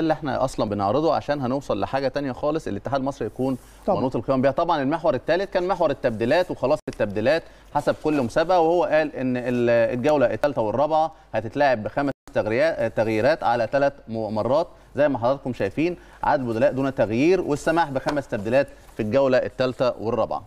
اللي احنا اصلا بنعرضه عشان هنوصل لحاجه ثانيه خالص الاتحاد المصري يكون منوط القيام بيها طبعا المحور الثالث كان محور التبديلات وخلاص التبديلات حسب كل مسابقه وهو قال ان الجوله الثالثه والرابعه هتتلعب بخمس تغييرات على ثلاث مرات زي ما حضراتكم شايفين عدد بدلاء دون تغيير والسماح بخمس تبديلات في الجوله الثالثه والرابعه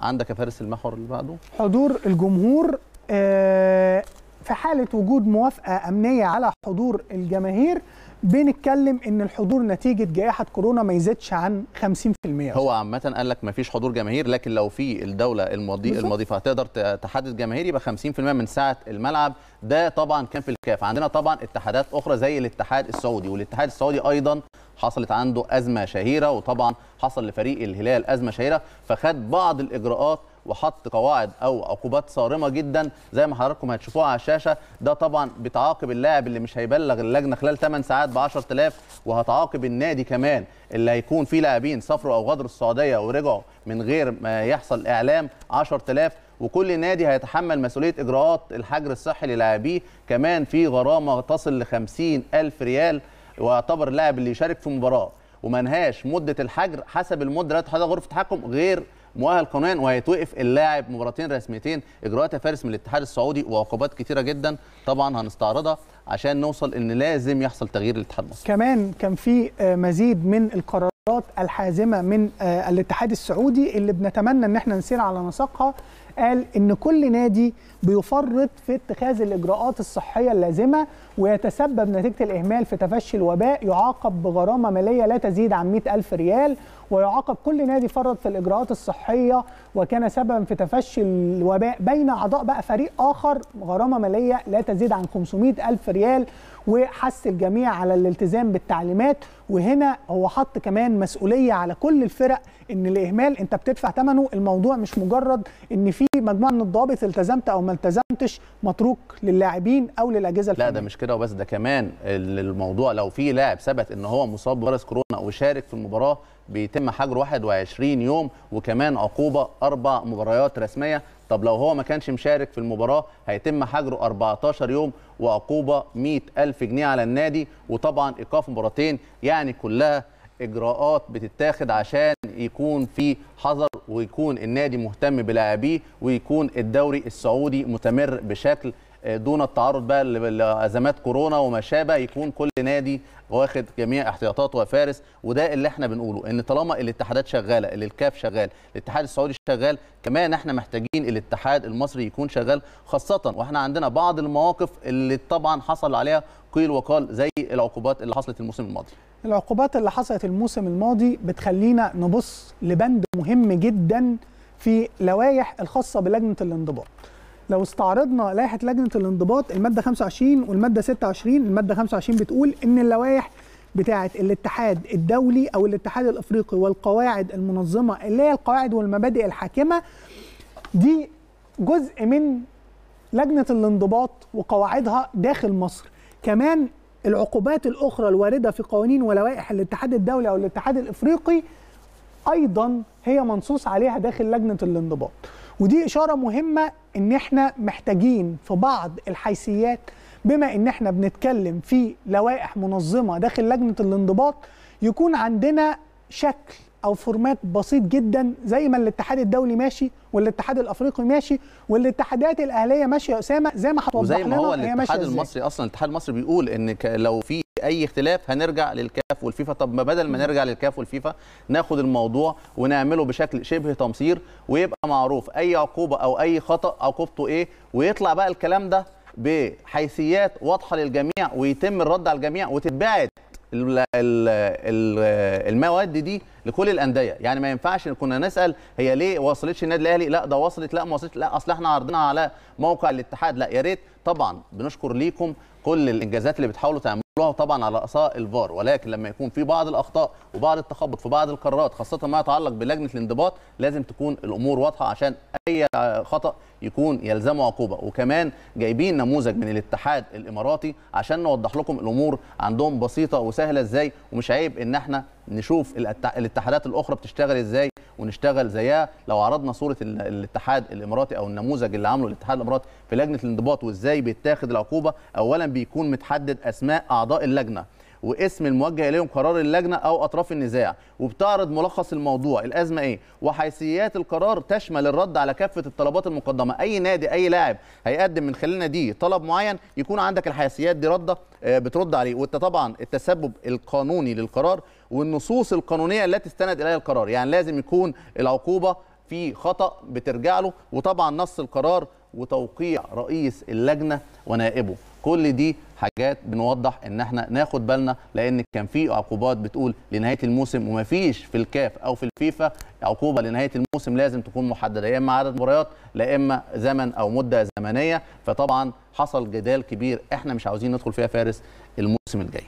عندك يا فارس المحور اللي بعده حضور الجمهور آه، في حاله وجود موافقه امنيه على حضور الجماهير بنتكلم ان الحضور نتيجه جائحه كورونا ما يزيدش عن 50% هو عامه قال لك ما فيش حضور جماهير لكن لو في الدوله المضي... المضيفه هتقدر تحدد جماهير يبقى 50% من ساعه الملعب ده طبعا كان في الكاف عندنا طبعا اتحادات اخرى زي الاتحاد السعودي والاتحاد السعودي ايضا حصلت عنده ازمه شهيره وطبعا حصل لفريق الهلال ازمه شهيره فخد بعض الاجراءات وحط قواعد او عقوبات صارمه جدا زي ما حضراتكم هتشوفوها على الشاشه ده طبعا بتعاقب اللاعب اللي مش هيبلغ اللجنه خلال 8 ساعات ب 10000 وهتعاقب النادي كمان اللي هيكون فيه لاعبين سافروا او غادروا السعوديه ورجعوا من غير ما يحصل اعلام 10000 وكل نادي هيتحمل مسؤوليه اجراءات الحجر الصحي للاعبيه كمان في غرامه تصل ل 50000 ريال ويعتبر اللاعب اللي يشارك في مباراه ومنهاش مده الحجر حسب المده التي غرفه التحكم غير مؤهل قانونيا وهيتوقف اللاعب مباراتين رسميتين اجراءات يا فارس من الاتحاد السعودي وعقوبات كتيره جدا طبعا هنستعرضها عشان نوصل ان لازم يحصل تغيير الاتحاد المصري كمان كان في آه، مزيد من القرارات الحازمه من آه، الاتحاد السعودي اللي بنتمنى ان احنا نسير على نسقها قال ان كل نادي بيفرط في اتخاذ الاجراءات الصحيه اللازمه ويتسبب نتيجه الاهمال في تفشي الوباء يعاقب بغرامه ماليه لا تزيد عن 100 الف ريال ويعاقب كل نادي فرط في الاجراءات الصحيه وكان سببا في تفشي الوباء بين اعضاء بقى فريق اخر غرامه ماليه لا تزيد عن 500 الف ريال وحث الجميع على الالتزام بالتعليمات وهنا هو حط كمان مسؤوليه على كل الفرق ان الاهمال انت بتدفع ثمنه الموضوع مش مجرد ان في مجموعه من الضوابط التزمت او ما التزمتش متروك للاعبين او للاجهزه الفنيه لا ده مش كده وبس ده كمان الموضوع لو في لاعب ثبت ان هو مصاب بفيروس كورونا وشارك في المباراه بيتم حجره 21 يوم وكمان عقوبه اربع مباريات رسميه طب لو هو ما كانش مشارك في المباراه هيتم حجره 14 يوم وعقوبه 100000 جنيه على النادي وطبعا ايقاف مباراتين يعني كلها اجراءات بتتاخد عشان يكون في حذر ويكون النادي مهتم بلاعبيه ويكون الدوري السعودي متمر بشكل دون التعرض بقى لازمات كورونا وما شابه يكون كل نادي واخد جميع احتياطاته وفارس وده اللي احنا بنقوله ان طالما الاتحادات شغاله اللي الكاف شغال الاتحاد السعودي شغال كمان احنا محتاجين الاتحاد المصري يكون شغال خاصه واحنا عندنا بعض المواقف اللي طبعا حصل عليها قيل وقال زي العقوبات اللي حصلت الموسم الماضي العقوبات اللي حصلت الموسم الماضي بتخلينا نبص لبند مهم جدا في لوائح الخاصه بلجنه الانضباط لو استعرضنا لائحه لجنه الانضباط الماده 25 والماده 26 الماده 25 بتقول ان اللوائح بتاعه الاتحاد الدولي او الاتحاد الافريقي والقواعد المنظمه اللي هي القواعد والمبادئ الحاكمه دي جزء من لجنه الانضباط وقواعدها داخل مصر كمان العقوبات الاخرى الوارده في قوانين ولوائح الاتحاد الدولي او الاتحاد الافريقي ايضا هي منصوص عليها داخل لجنه الانضباط ودي اشاره مهمه ان احنا محتاجين في بعض الحيثيات بما ان احنا بنتكلم في لوائح منظمه داخل لجنه الانضباط يكون عندنا شكل او فورمات بسيط جدا زي ما الاتحاد الدولي ماشي والاتحاد الافريقي ماشي والاتحادات الاهليه ماشيه يا اسامه زي ما هتوضح لنا وزي ما هو الاتحاد المصري اصلا الاتحاد المصري بيقول ان لو في اي اختلاف هنرجع للكاف والفيفا طب ما بدل ما نرجع للكاف والفيفا ناخد الموضوع ونعمله بشكل شبه تمصير ويبقى معروف اي عقوبه او اي خطا عقوبته ايه ويطلع بقى الكلام ده بحيثيات واضحه للجميع ويتم الرد على الجميع وتتبعد المواد دي لكل الانديه يعني ما ينفعش كنا نسال هي ليه وصلتش النادي الاهلي لا ده وصلت لا ما وصلتش لا اصل احنا عرضناها على موقع الاتحاد لا يا ريت طبعا بنشكر ليكم كل الانجازات اللي بتحاولوا تعملوها كلها طبعا على اقصاء الفار ولكن لما يكون في بعض الأخطاء وبعض التخبط في بعض القرارات خاصة ما يتعلق بلجنة الانضباط لازم تكون الأمور واضحة عشان أي خطأ يكون يلزمه عقوبة وكمان جايبين نموذج من الاتحاد الإماراتي عشان نوضح لكم الأمور عندهم بسيطة وسهلة إزاي ومش عيب إن احنا نشوف الاتحادات الأخرى بتشتغل إزاي ونشتغل زيها لو عرضنا صوره الاتحاد الاماراتي او النموذج اللي عامله الاتحاد الاماراتي في لجنه الانضباط وازاي بيتاخد العقوبه اولا بيكون متحدد اسماء اعضاء اللجنه واسم الموجه اليهم قرار اللجنه او اطراف النزاع وبتعرض ملخص الموضوع الازمه ايه وحيثيات القرار تشمل الرد على كافه الطلبات المقدمه اي نادي اي لاعب هيقدم من خلالنا دي طلب معين يكون عندك الحيثيات دي رده آه، بترد عليه وانت طبعا التسبب القانوني للقرار والنصوص القانونيه التي استند اليها القرار يعني لازم يكون العقوبه في خطا بترجع له وطبعا نص القرار وتوقيع رئيس اللجنه ونائبه كل دي حاجات بنوضح ان احنا ناخد بالنا لان كان في عقوبات بتقول لنهايه الموسم وما فيش في الكاف او في الفيفا عقوبه لنهايه الموسم لازم تكون محدده يا اما عدد مباريات لا اما زمن او مده زمنيه فطبعا حصل جدال كبير احنا مش عاوزين ندخل فيها فارس الموسم الجاي